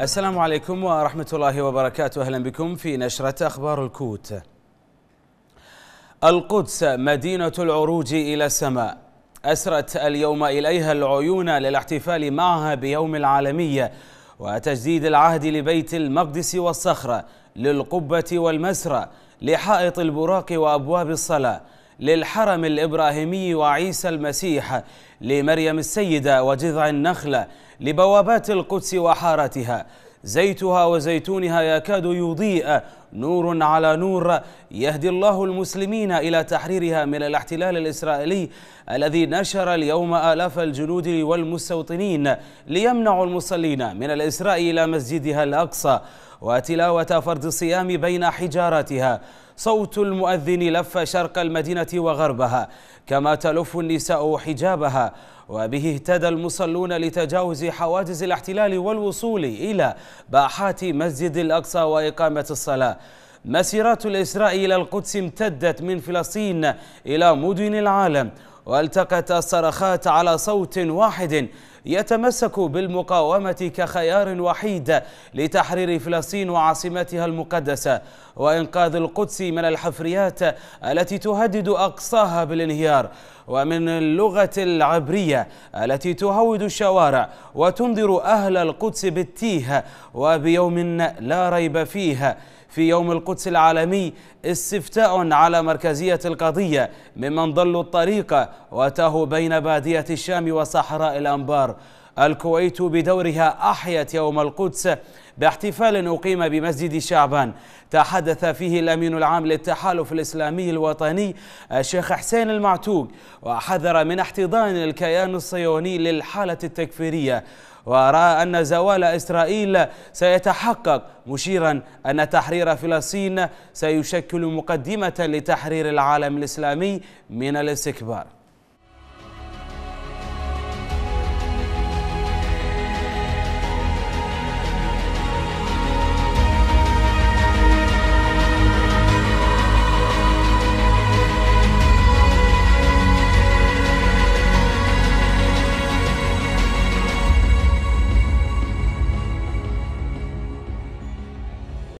السلام عليكم ورحمة الله وبركاته أهلا بكم في نشرة أخبار الكوت القدس مدينة العروج إلى السماء أسرت اليوم إليها العيون للاحتفال معها بيوم العالمية وتجديد العهد لبيت المقدس والصخرة للقبة والمسرى لحائط البراق وأبواب الصلاة للحرم الإبراهيمي وعيسى المسيح لمريم السيدة وجذع النخلة لبوابات القدس وحارتها زيتها وزيتونها يكاد يضيء نور على نور يهدي الله المسلمين إلى تحريرها من الاحتلال الإسرائيلي الذي نشر اليوم آلاف الجنود والمستوطنين ليمنعوا المصلين من الإسراء إلى مسجدها الأقصى وتلاوة فرض الصيام بين حجارتها صوت المؤذن لف شرق المدينة وغربها كما تلف النساء حجابها وبه اهتدى المصلون لتجاوز حواجز الاحتلال والوصول إلى باحات مسجد الأقصى وإقامة الصلاة مسيرات الإسراء إلى القدس امتدت من فلسطين إلى مدن العالم والتقت الصرخات على صوت واحد يتمسك بالمقاومة كخيار وحيد لتحرير فلسطين وعاصمتها المقدسة وإنقاذ القدس من الحفريات التي تهدد أقصاها بالانهيار ومن اللغة العبرية التي تهود الشوارع وتنذر أهل القدس بالتيه وبيوم لا ريب فيه في يوم القدس العالمي استفتاء على مركزية القضية ممن ضلوا الطريق وتاهوا بين بادية الشام وصحراء الأنبار قطر الكويت بدورها أحيت يوم القدس باحتفال أقيم بمسجد شعبان تحدث فيه الأمين العام للتحالف الإسلامي الوطني الشيخ حسين المعتوق وحذر من احتضان الكيان الصهيوني للحالة التكفيرية ورأى أن زوال إسرائيل سيتحقق مشيرا أن تحرير فلسطين سيشكل مقدمة لتحرير العالم الإسلامي من الاستكبار